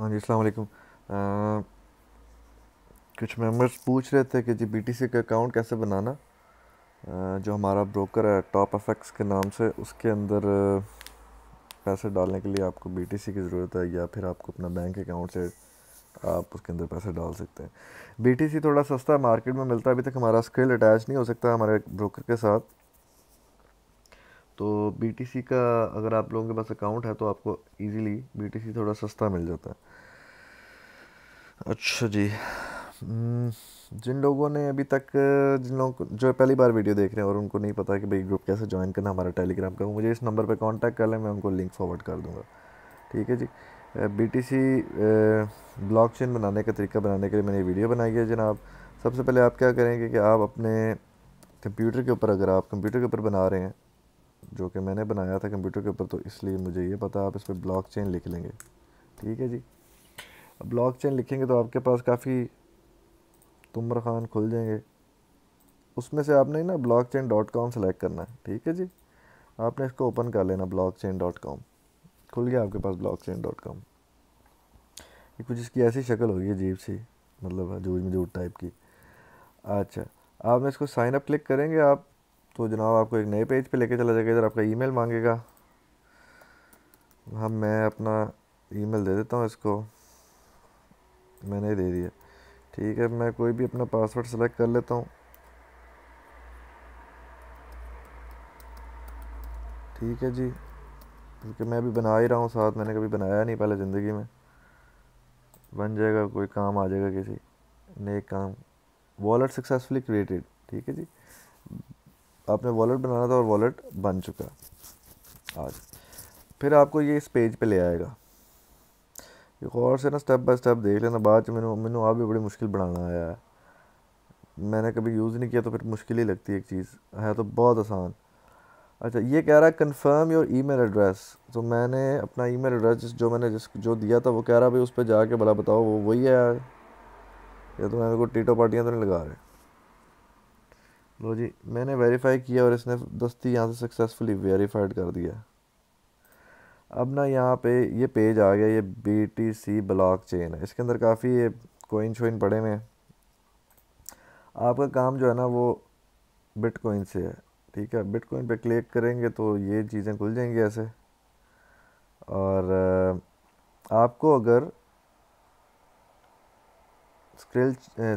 हाँ जी अलैक्म कुछ मेंबर्स पूछ रहे थे कि जी बीटीसी का अकाउंट कैसे बनाना आ, जो हमारा ब्रोकर है टॉप एफेक्ट्स के नाम से उसके अंदर पैसे डालने के लिए आपको बीटीसी की ज़रूरत है या फिर आपको अपना बैंक अकाउंट से आप उसके अंदर पैसे डाल सकते हैं बीटीसी थोड़ा सस्ता मार्केट में मिलता है अभी तक हमारा स्किल अटैच नहीं हो सकता हमारे ब्रोकर के साथ तो बी का अगर आप लोगों के पास अकाउंट है तो आपको इजीली बी थोड़ा सस्ता मिल जाता है अच्छा जी हम्म, जिन लोगों ने अभी तक जिन लोग जो पहली बार वीडियो देख रहे हैं और उनको नहीं पता कि भाई ग्रुप कैसे ज्वाइन करना हमारा टेलीग्राम का मुझे इस नंबर पर कांटेक्ट कर लें मैं उनको लिंक फॉरवर्ड कर दूंगा ठीक है जी बीटीसी ब्लॉकचेन बनाने का तरीका बनाने के लिए मैंने वीडियो बनाई है जनाब सबसे पहले आप क्या करेंगे कि आप अपने कंप्यूटर के ऊपर अगर आप कंप्यूटर के ऊपर बना रहे हैं जो कि मैंने बनाया था कंप्यूटर के ऊपर तो इसलिए मुझे ये पता आप इस पर ब्लॉक चेन लिख लेंगे ठीक है जी ब्लॉक चेन लिखेंगे तो आपके पास काफ़ी तुमर खान खुल जाएंगे उसमें से आपने ना blockchain dot com select करना है ठीक है जी आपने इसको ओपन कर लेना ब्लॉक चेन डॉट कॉम खुल गया आपके पास ब्लॉक चेन डॉट कॉम ये कुछ इसकी ऐसी शक्ल होगी अजीब सी मतलब जूझ में टाइप की अच्छा आपने इसको साइन अप क्लिक करेंगे आप तो जनाब आपको एक नए पेज पे लेके चला जाएगा इधर आपका ईमेल मांगेगा हम हाँ, मैं अपना ईमेल दे देता हूँ इसको मैंने दे दिया ठीक है मैं कोई भी अपना पासवर्ड सेलेक्ट कर लेता हूँ ठीक है जी क्योंकि मैं अभी बना ही रहा हूँ साथ मैंने कभी बनाया नहीं पहले ज़िंदगी में बन जाएगा कोई काम आ जाएगा किसी नए काम वॉलेट सक्सेसफुली क्रिएटेड ठीक है जी आपने वॉलेट बनाना था और वॉलेट बन चुका आज फिर आपको ये इस पेज पे ले आएगा एक और से ना स्टेप बाय स्टेप देख लेना बाद मैंने मैंने आप भी बड़ी मुश्किल बनाना आया है मैंने कभी यूज़ नहीं किया तो फिर मुश्किल ही लगती है एक चीज़ है तो बहुत आसान अच्छा ये कह रहा है कन्फर्म योर मेल एड्रेस तो मैंने अपना मेल एड्रेस जिस जो मैंने जिस जो दिया था वो कह रहा भाई उस पर जाके भला बताओ वो वही है यार ये तो मैंने को टीटो पार्टियाँ तो नहीं लगा रहे लो जी मैंने वेरीफाई किया और इसने दस्ती यहाँ से सक्सेसफुली वेरीफाइड कर दिया अब ना यहाँ पे ये पेज आ गया ये B T C blockchain है इसके अंदर काफ़ी ये कोइन शोइन पड़े हुए हैं आपका काम जो है ना वो बिटकॉइन से है ठीक है बिटकॉइन पे क्लिक करेंगे तो ये चीज़ें खुल जाएंगी ऐसे और आपको अगर स्क्रिल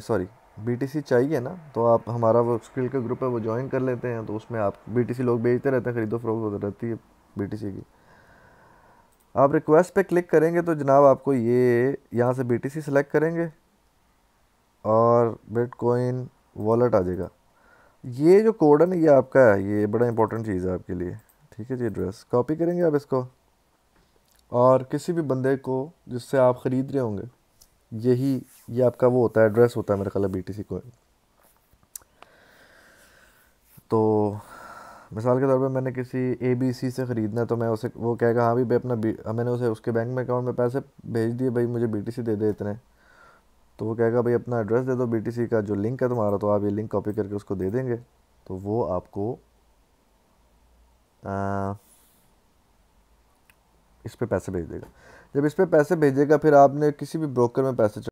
सॉरी बीटीसी चाहिए ना तो आप हमारा वो स्किल का ग्रुप है वो ज्वाइन कर लेते हैं तो उसमें आप बीटीसी लोग बेचते रहते हैं ख़रीदो फरोख्त रहती है बीटीसी की आप रिक्वेस्ट पे क्लिक करेंगे तो जनाब आपको ये यहाँ से बीटीसी सेलेक्ट करेंगे और बिटकॉइन वॉलेट आ जाएगा ये जो कोड है ना ये आपका है ये बड़ा इंपॉर्टेंट चीज़ है आपके लिए ठीक है जी एड्रेस कॉपी करेंगे आप इसको और किसी भी बंदे को जिससे आप ख़रीद रहे होंगे यही ये आपका वो होता है एड्रेस होता है मेरे ख्याल बी टी सी तो मिसाल के तौर पर मैंने किसी ए बी सी से ख़रीदना है तो मैं उसे वो कहेगा हाँ भी भाई अपना बी मैंने उसे उसके बैंक में अकाउंट में पैसे भेज दिए भाई मुझे बी टी सी दे दे इतने तो वो कहेगा भाई अपना एड्रेस दे दो बी टी सी का जो लिंक है तुम्हारा तो आप ये लिंक कॉपी करके उसको दे देंगे तो वो आपको आ, इस पर पैसे भेज देगा जब इस पर पैसे भेजेगा फिर आपने किसी भी ब्रोकर में पैसे